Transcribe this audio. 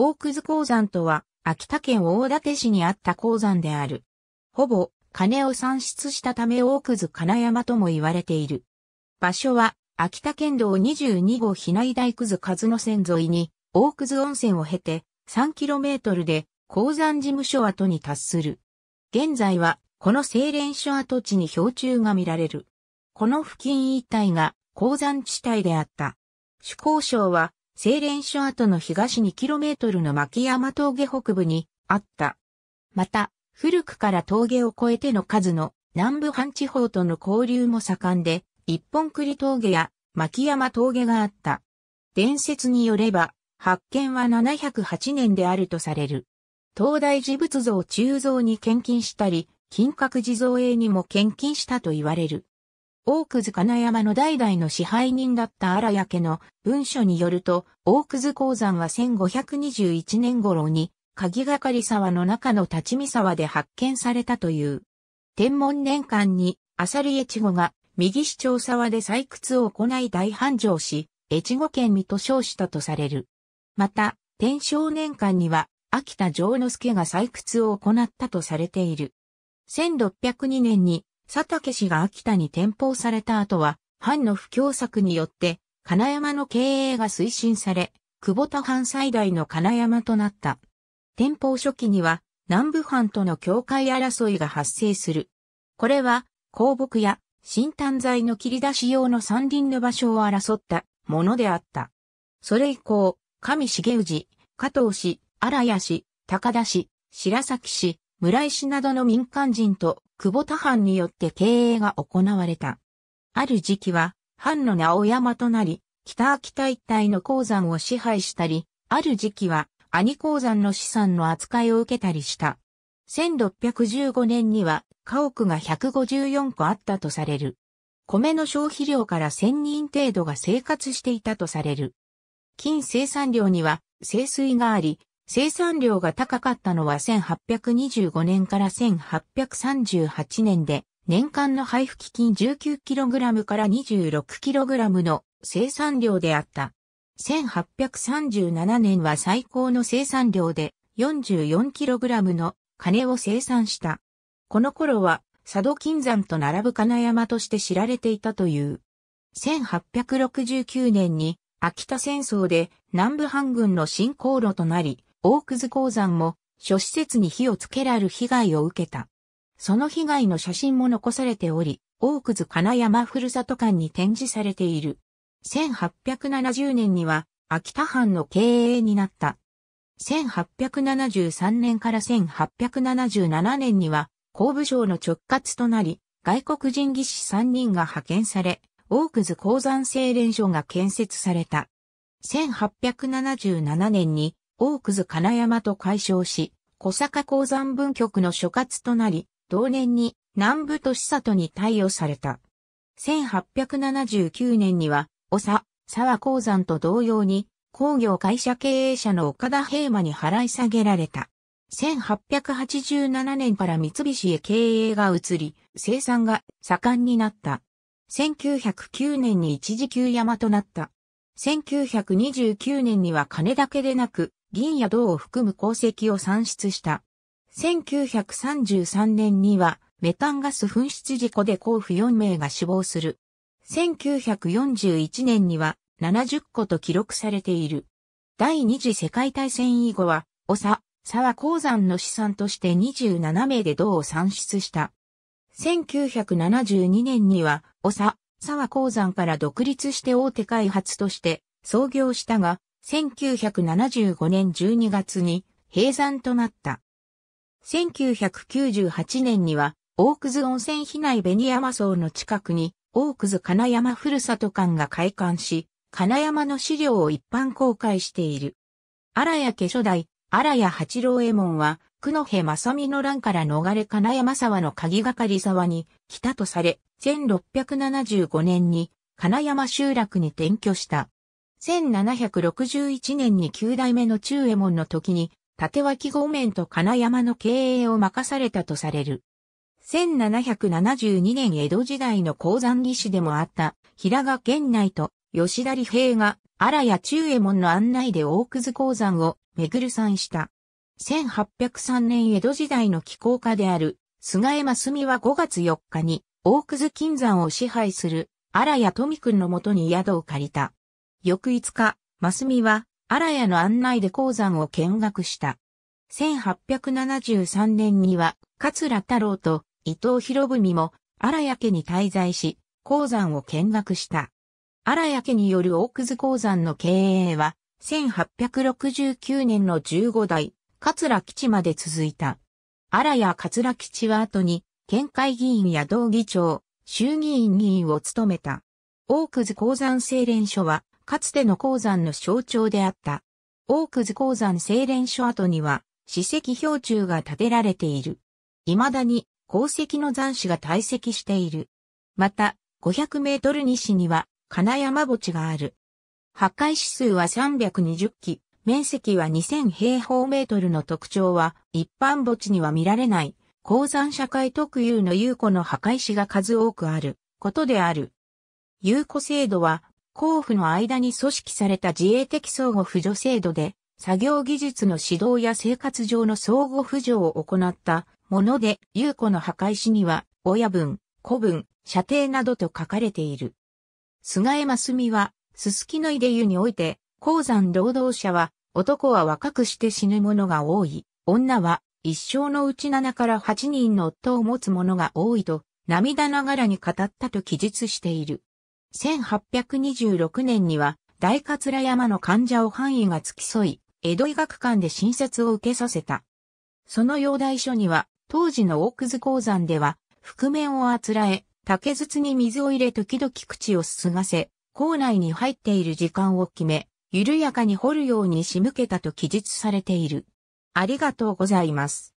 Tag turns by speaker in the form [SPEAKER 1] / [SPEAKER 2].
[SPEAKER 1] 大屑鉱山とは、秋田県大館市にあった鉱山である。ほぼ、金を産出したため大屑金山とも言われている。場所は、秋田県道22号比内大屑数の線沿いに、大屑温泉を経て、3km で、鉱山事務所跡に達する。現在は、この精錬所跡地に氷柱が見られる。この付近一帯が鉱山地帯であった。主鉱省は西連所跡の東 2km の牧山峠北部にあった。また、古くから峠を越えての数の南部半地方との交流も盛んで、一本栗峠や牧山峠があった。伝説によれば、発見は708年であるとされる。東大寺仏像鋳造に献金したり、金閣寺造営にも献金したと言われる。大津金山の代々の支配人だった荒谷家の文書によると、大津鉱山は1521年頃に、鍵がかり沢の中の立ち見沢で発見されたという。天文年間に、浅利越後が右市長沢で採掘を行い大繁盛し、越後県にと称したとされる。また、天正年間には、秋田城之助が採掘を行ったとされている。1602年に佐竹氏が秋田に転封された後は、藩の不況策によって、金山の経営が推進され、久保田藩最大の金山となった。天保初期には南部藩との境界争いが発生する。これは香木や新炭材の切り出し用の山林の場所を争ったものであった。それ以降、上重氏、加藤氏、荒谷氏、高田氏、白崎氏、村井などの民間人と久保田藩によって経営が行われた。ある時期は、藩の名を山となり、北秋田一帯の鉱山を支配したり、ある時期は、兄鉱山の資産の扱いを受けたりした。1615年には、家屋が154個あったとされる。米の消費量から1000人程度が生活していたとされる。金生産量には、清水があり、生産量が高かったのは1825年から1838年で、年間の配布基金 19kg から 26kg の生産量であった。1837年は最高の生産量で 44kg の金を生産した。この頃は佐渡金山と並ぶ金山として知られていたという。1869年に秋田戦争で南部半軍の進行路となり、大屑鉱山も諸施設に火をつけられる被害を受けた。その被害の写真も残されており、大屑金山ふるさと館に展示されている。1870年には秋田藩の経営になった。1873年から1877年には工部省の直轄となり、外国人技師3人が派遣され、大屑鉱山精錬所が建設された。1877年に大葛金山と解消し、小坂鉱山分局の所轄となり、同年に南部都市里に対応された。1879年には、小佐、沢鉱山と同様に、工業会社経営者の岡田平馬に払い下げられた。1887年から三菱へ経営が移り、生産が盛んになった。1909年に一時休山となった。1929年には金だけでなく、銀や銅を含む鉱石を産出した。1933年には、メタンガス噴出事故で甲府4名が死亡する。1941年には70個と記録されている。第二次世界大戦以後は、オサ、沢鉱山の資産として27名で銅を産出した。1972年には、オサ、沢鉱山から独立して大手開発として創業したが、1975年12月に閉山となった。1998年には、大葛温泉被内紅山荘の近くに、大葛金山ふるさと館が開館し、金山の資料を一般公開している。荒谷家初代、荒谷八郎右衛門は、久野辺正美の乱から逃れ金山沢の鍵がかり沢に来たとされ、1675年に金山集落に転居した。1761年に9代目の中衛門の時に、縦脇御免と金山の経営を任されたとされる。1772年江戸時代の鉱山技師でもあった平賀源内と吉田利平が荒谷中衛門の案内で大屑鉱山を巡る散した。1803年江戸時代の気候家である菅山澄は5月4日に大屑金山を支配する荒谷富君のもとに宿を借りた。翌5日、マスミは、荒谷の案内で鉱山を見学した。1873年には、桂太郎と伊藤博文も荒谷家に滞在し、鉱山を見学した。荒谷家による大葛鉱山の経営は、1869年の15代、桂吉まで続いた。荒谷桂吉は後に、県会議員や道議長、衆議院議員を務めた。大葛鉱山青連所は、かつての鉱山の象徴であった。大ーク鉱山精錬所跡には、史跡標柱が建てられている。未だに鉱石の残滓が堆積している。また、500メートル西には金山墓地がある。破壊指数は320基、面積は2000平方メートルの特徴は一般墓地には見られない。鉱山社会特有の有庫の破壊石が数多くあることである。有庫制度は交付の間に組織された自衛的相互扶助制度で、作業技術の指導や生活上の相互扶助を行ったもので、有子の墓石には、親分、子分、射程などと書かれている。菅江真澄は、すすきので湯において、鉱山労働者は、男は若くして死ぬ者が多い、女は一生のうち7から8人の夫を持つ者が多いと、涙ながらに語ったと記述している。1826年には大桂山の患者を範囲が付き添い、江戸医学館で診察を受けさせた。その容体書には、当時の大ず鉱山では、覆面をあつらえ、竹筒に水を入れ時々口をすすがせ、校内に入っている時間を決め、緩やかに掘るように仕向けたと記述されている。ありがとうございます。